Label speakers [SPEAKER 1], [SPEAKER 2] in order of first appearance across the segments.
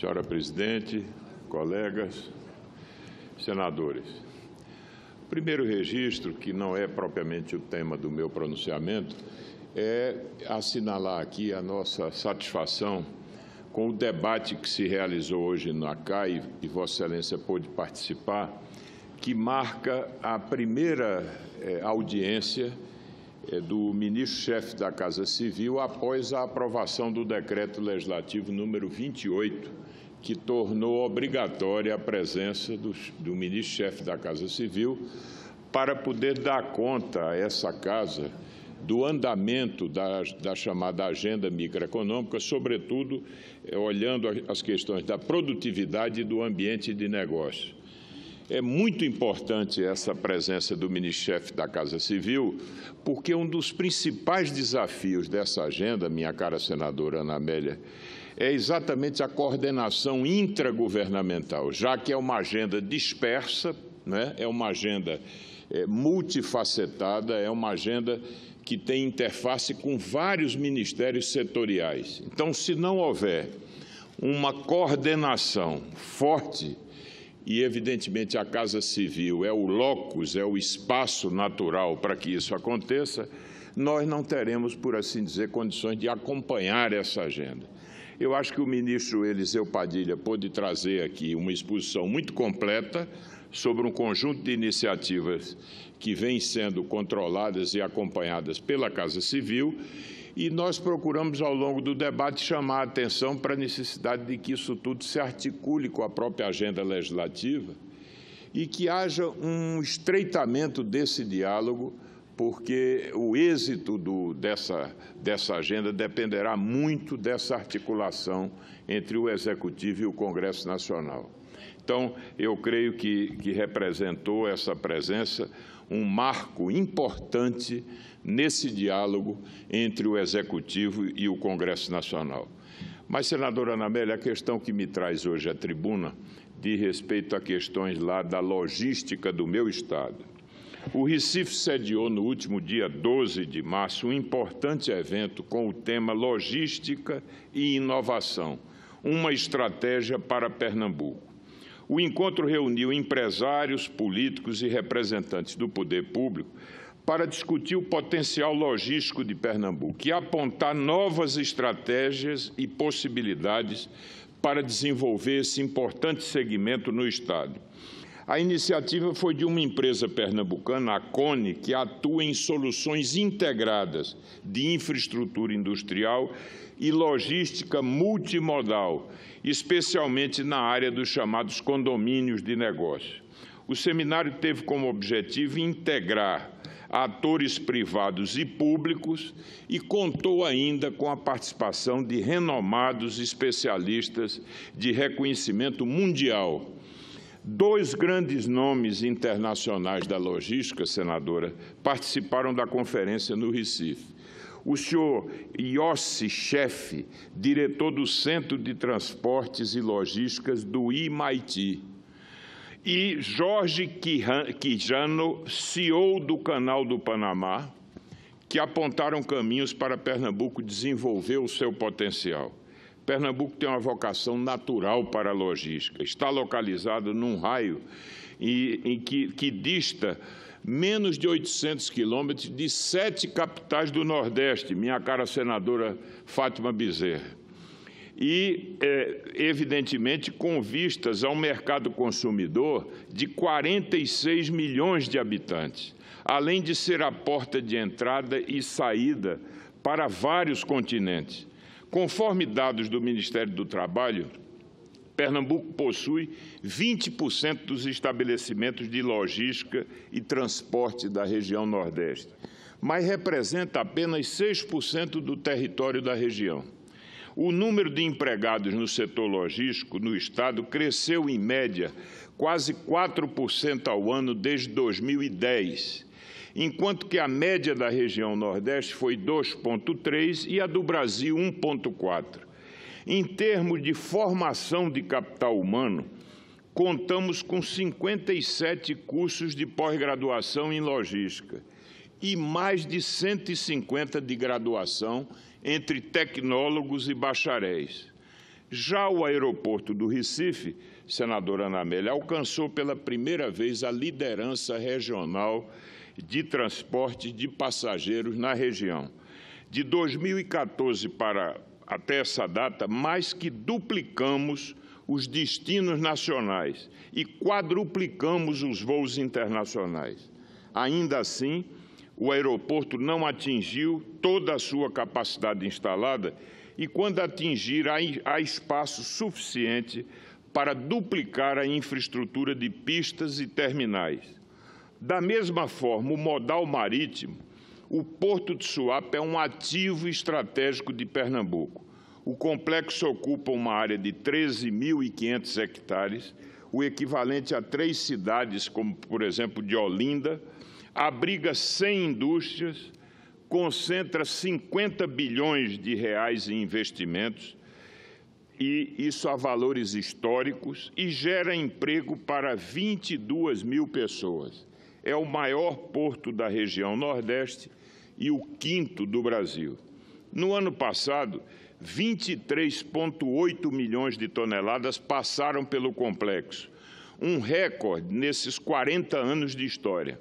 [SPEAKER 1] Senhora presidente, colegas, senadores. O primeiro registro, que não é propriamente o tema do meu pronunciamento, é assinalar aqui a nossa satisfação com o debate que se realizou hoje na CAI e Vossa Excelência pôde participar, que marca a primeira eh, audiência é, do ministro-chefe da Casa Civil após a aprovação do decreto legislativo número 28, que tornou obrigatória a presença do, do ministro-chefe da Casa Civil para poder dar conta a essa Casa do andamento da, da chamada agenda microeconômica, sobretudo é, olhando as questões da produtividade e do ambiente de negócio. É muito importante essa presença do ministro-chefe da Casa Civil, porque um dos principais desafios dessa agenda, minha cara senadora Ana Amélia, é exatamente a coordenação intragovernamental, já que é uma agenda dispersa, né? é uma agenda é, multifacetada, é uma agenda que tem interface com vários ministérios setoriais. Então, se não houver uma coordenação forte, e, evidentemente, a Casa Civil é o locus, é o espaço natural para que isso aconteça, nós não teremos, por assim dizer, condições de acompanhar essa agenda. Eu acho que o ministro Eliseu Padilha pôde trazer aqui uma exposição muito completa sobre um conjunto de iniciativas que vêm sendo controladas e acompanhadas pela Casa Civil e nós procuramos, ao longo do debate, chamar a atenção para a necessidade de que isso tudo se articule com a própria agenda legislativa e que haja um estreitamento desse diálogo, porque o êxito do, dessa, dessa agenda dependerá muito dessa articulação entre o Executivo e o Congresso Nacional. Então, eu creio que, que representou essa presença um marco importante nesse diálogo entre o Executivo e o Congresso Nacional. Mas, senadora Anamélia, a questão que me traz hoje à tribuna de respeito a questões lá da logística do meu Estado. O Recife sediou no último dia 12 de março um importante evento com o tema Logística e Inovação, uma estratégia para Pernambuco. O encontro reuniu empresários, políticos e representantes do poder público para discutir o potencial logístico de Pernambuco e apontar novas estratégias e possibilidades para desenvolver esse importante segmento no Estado. A iniciativa foi de uma empresa pernambucana, a Cone, que atua em soluções integradas de infraestrutura industrial e logística multimodal, especialmente na área dos chamados condomínios de negócio. O seminário teve como objetivo integrar atores privados e públicos e contou ainda com a participação de renomados especialistas de reconhecimento mundial Dois grandes nomes internacionais da logística, senadora, participaram da conferência no Recife. O senhor Yossi Chefe, diretor do Centro de Transportes e Logísticas do IMAITI, e Jorge Quijano, CEO do Canal do Panamá, que apontaram caminhos para Pernambuco desenvolver o seu potencial. Pernambuco tem uma vocação natural para a logística. Está localizado num raio em que, que dista menos de 800 quilômetros de sete capitais do Nordeste, minha cara senadora Fátima Bezerra. E, é, evidentemente, com vistas a um mercado consumidor de 46 milhões de habitantes, além de ser a porta de entrada e saída para vários continentes. Conforme dados do Ministério do Trabalho, Pernambuco possui 20% dos estabelecimentos de logística e transporte da região Nordeste, mas representa apenas 6% do território da região. O número de empregados no setor logístico no Estado cresceu, em média, quase 4% ao ano desde 2010 enquanto que a média da região Nordeste foi 2,3 e a do Brasil 1,4. Em termos de formação de capital humano, contamos com 57 cursos de pós-graduação em logística e mais de 150 de graduação entre tecnólogos e bacharéis. Já o aeroporto do Recife, senadora Ana Amélia, alcançou pela primeira vez a liderança regional de transporte de passageiros na região. De 2014 para até essa data, mais que duplicamos os destinos nacionais e quadruplicamos os voos internacionais. Ainda assim, o aeroporto não atingiu toda a sua capacidade instalada e, quando atingir, há espaço suficiente para duplicar a infraestrutura de pistas e terminais. Da mesma forma, o modal marítimo, o Porto de Suape é um ativo estratégico de Pernambuco. O complexo ocupa uma área de 13.500 hectares, o equivalente a três cidades, como, por exemplo, de Olinda, abriga 100 indústrias, concentra 50 bilhões de reais em investimentos, e isso a valores históricos, e gera emprego para 22 mil pessoas é o maior porto da região Nordeste e o quinto do Brasil. No ano passado, 23,8 milhões de toneladas passaram pelo complexo, um recorde nesses 40 anos de história.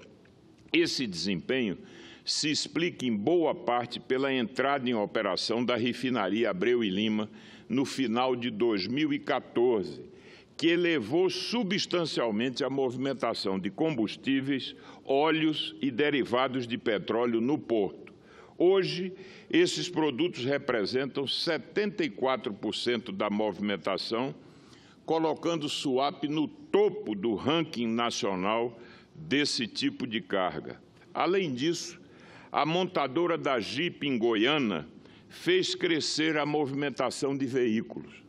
[SPEAKER 1] Esse desempenho se explica em boa parte pela entrada em operação da refinaria Abreu e Lima no final de 2014 que elevou substancialmente a movimentação de combustíveis, óleos e derivados de petróleo no porto. Hoje, esses produtos representam 74% da movimentação, colocando Suape no topo do ranking nacional desse tipo de carga. Além disso, a montadora da Jeep em Goiânia fez crescer a movimentação de veículos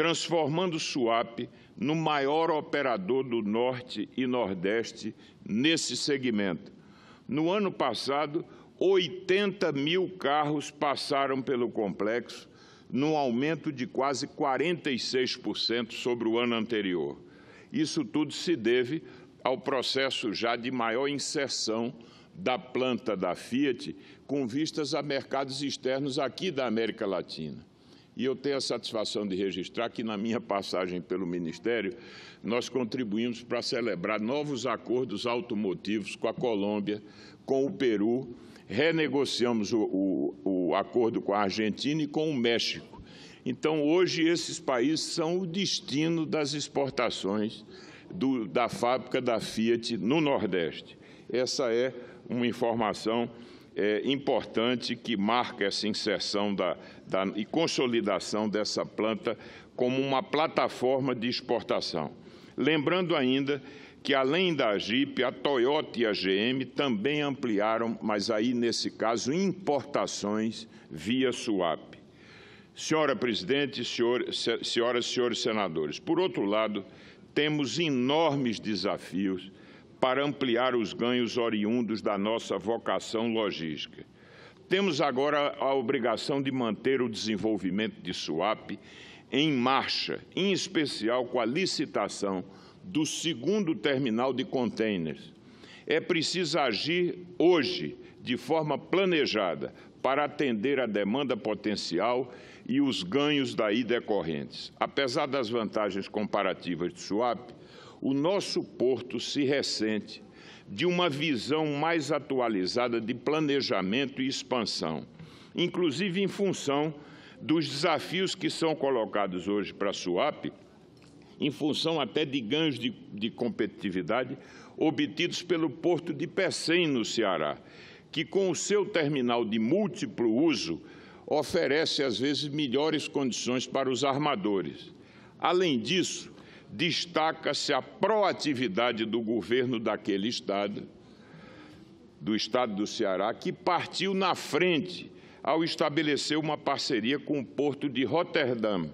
[SPEAKER 1] transformando o SUAP no maior operador do Norte e Nordeste nesse segmento. No ano passado, 80 mil carros passaram pelo complexo, num aumento de quase 46% sobre o ano anterior. Isso tudo se deve ao processo já de maior inserção da planta da Fiat com vistas a mercados externos aqui da América Latina. E eu tenho a satisfação de registrar que, na minha passagem pelo Ministério, nós contribuímos para celebrar novos acordos automotivos com a Colômbia, com o Peru, renegociamos o, o, o acordo com a Argentina e com o México. Então, hoje, esses países são o destino das exportações do, da fábrica da Fiat no Nordeste. Essa é uma informação é, importante que marca essa inserção da, da, e consolidação dessa planta como uma plataforma de exportação. Lembrando ainda que, além da Jeep, a Toyota e a GM também ampliaram, mas aí, nesse caso, importações via SUAP. Senhora presidente, senhor, senhoras e senhores senadores, por outro lado, temos enormes desafios para ampliar os ganhos oriundos da nossa vocação logística. Temos agora a obrigação de manter o desenvolvimento de SUAP em marcha, em especial com a licitação do segundo terminal de contêineres. É preciso agir hoje, de forma planejada, para atender a demanda potencial e os ganhos daí decorrentes. Apesar das vantagens comparativas de SUAP, o nosso porto se ressente de uma visão mais atualizada de planejamento e expansão, inclusive em função dos desafios que são colocados hoje para a SUAP, em função até de ganhos de, de competitividade obtidos pelo porto de Pecém, no Ceará, que com o seu terminal de múltiplo uso oferece às vezes melhores condições para os armadores. Além disso, destaca-se a proatividade do governo daquele estado, do estado do Ceará, que partiu na frente ao estabelecer uma parceria com o porto de Roterdã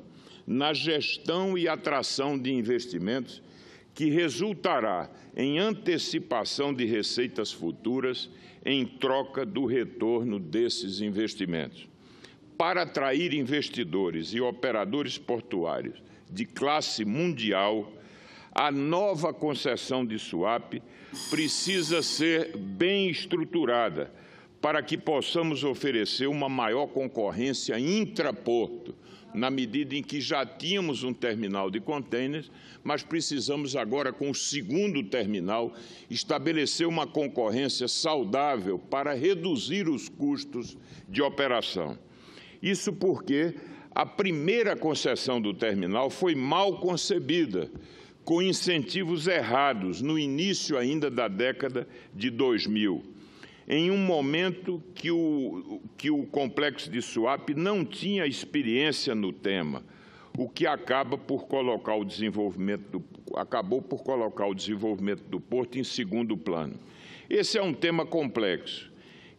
[SPEAKER 1] na gestão e atração de investimentos que resultará em antecipação de receitas futuras em troca do retorno desses investimentos. Para atrair investidores e operadores portuários de classe mundial, a nova concessão de swap precisa ser bem estruturada para que possamos oferecer uma maior concorrência intraporto, na medida em que já tínhamos um terminal de contêineres, mas precisamos agora, com o segundo terminal, estabelecer uma concorrência saudável para reduzir os custos de operação. Isso porque a primeira concessão do terminal foi mal concebida, com incentivos errados no início ainda da década de 2000, em um momento que o, que o complexo de Suape não tinha experiência no tema, o que acaba por colocar o desenvolvimento do, acabou por colocar o desenvolvimento do porto em segundo plano. Esse é um tema complexo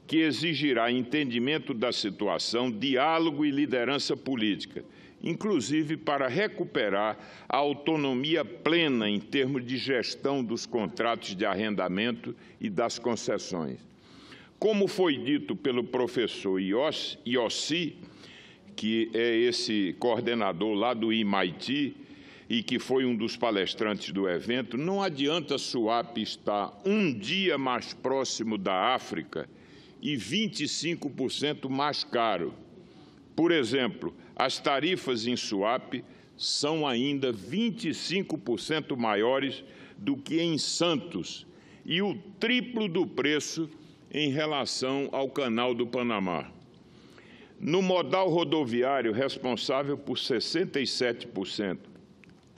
[SPEAKER 1] que exigirá entendimento da situação, diálogo e liderança política, inclusive para recuperar a autonomia plena em termos de gestão dos contratos de arrendamento e das concessões. Como foi dito pelo professor Yossi, que é esse coordenador lá do MIT e que foi um dos palestrantes do evento, não adianta a SUAP estar um dia mais próximo da África e 25% mais caro. Por exemplo, as tarifas em swap são ainda 25% maiores do que em Santos e o triplo do preço em relação ao Canal do Panamá. No modal rodoviário, responsável por 67%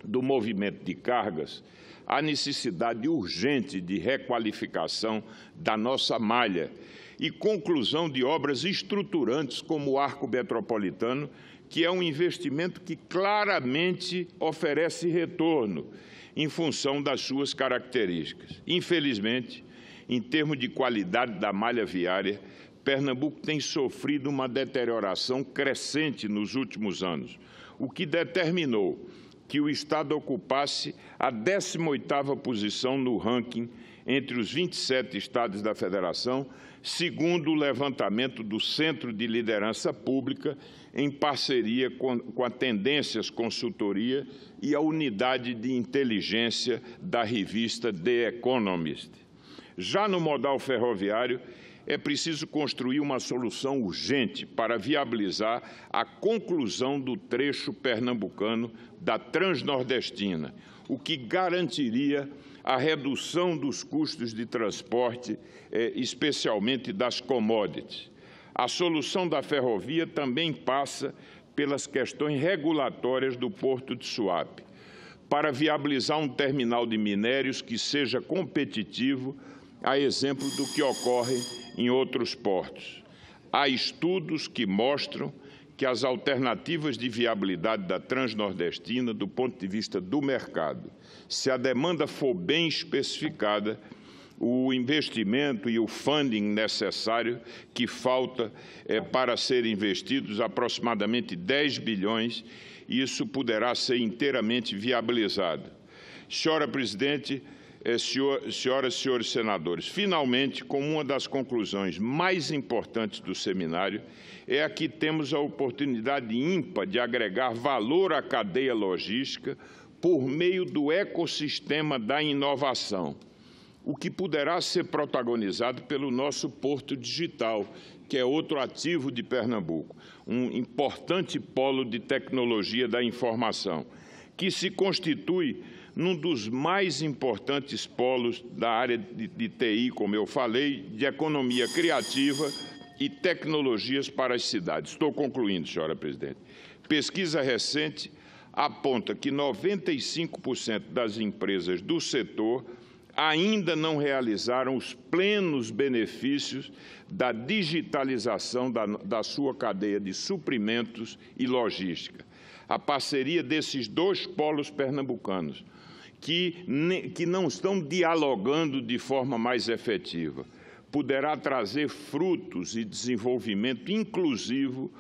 [SPEAKER 1] do movimento de cargas, a necessidade urgente de requalificação da nossa malha e conclusão de obras estruturantes como o Arco Metropolitano, que é um investimento que claramente oferece retorno em função das suas características. Infelizmente, em termos de qualidade da malha viária, Pernambuco tem sofrido uma deterioração crescente nos últimos anos, o que determinou que o Estado ocupasse a 18ª posição no ranking entre os 27 estados da Federação, segundo o levantamento do Centro de Liderança Pública, em parceria com, com a Tendências Consultoria e a Unidade de Inteligência da revista The Economist. Já no modal ferroviário, é preciso construir uma solução urgente para viabilizar a conclusão do trecho pernambucano da Transnordestina, o que garantiria a redução dos custos de transporte, eh, especialmente das commodities. A solução da ferrovia também passa pelas questões regulatórias do Porto de Suape, para viabilizar um terminal de minérios que seja competitivo, a exemplo do que ocorre em outros portos. Há estudos que mostram que as alternativas de viabilidade da transnordestina, do ponto de vista do mercado, se a demanda for bem especificada, o investimento e o funding necessário que falta é, para ser investidos, aproximadamente 10 bilhões, isso poderá ser inteiramente viabilizado. Senhora Presidente, eh, senhor, senhoras e senhores senadores, finalmente, como uma das conclusões mais importantes do seminário, é a que temos a oportunidade ímpar de agregar valor à cadeia logística por meio do ecossistema da inovação, o que poderá ser protagonizado pelo nosso porto digital, que é outro ativo de Pernambuco, um importante polo de tecnologia da informação, que se constitui num dos mais importantes polos da área de, de TI, como eu falei, de economia criativa e tecnologias para as cidades. Estou concluindo, senhora presidente. Pesquisa recente aponta que 95% das empresas do setor ainda não realizaram os plenos benefícios da digitalização da, da sua cadeia de suprimentos e logística a parceria desses dois polos pernambucanos, que, que não estão dialogando de forma mais efetiva, poderá trazer frutos e desenvolvimento inclusivo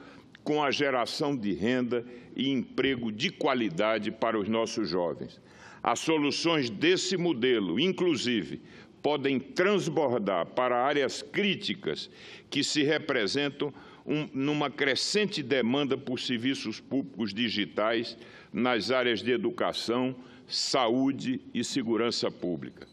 [SPEAKER 1] com a geração de renda e emprego de qualidade para os nossos jovens. As soluções desse modelo, inclusive, podem transbordar para áreas críticas que se representam um, numa crescente demanda por serviços públicos digitais nas áreas de educação, saúde e segurança pública.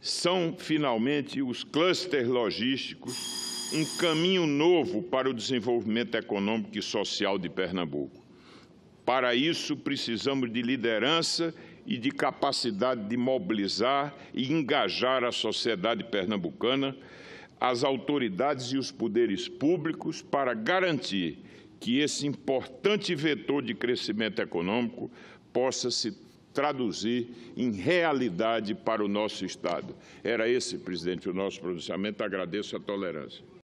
[SPEAKER 1] São, finalmente, os clusters logísticos um caminho novo para o desenvolvimento econômico e social de Pernambuco. Para isso, precisamos de liderança e de capacidade de mobilizar e engajar a sociedade pernambucana as autoridades e os poderes públicos para garantir que esse importante vetor de crescimento econômico possa se traduzir em realidade para o nosso Estado. Era esse, presidente, o nosso pronunciamento. Agradeço a tolerância.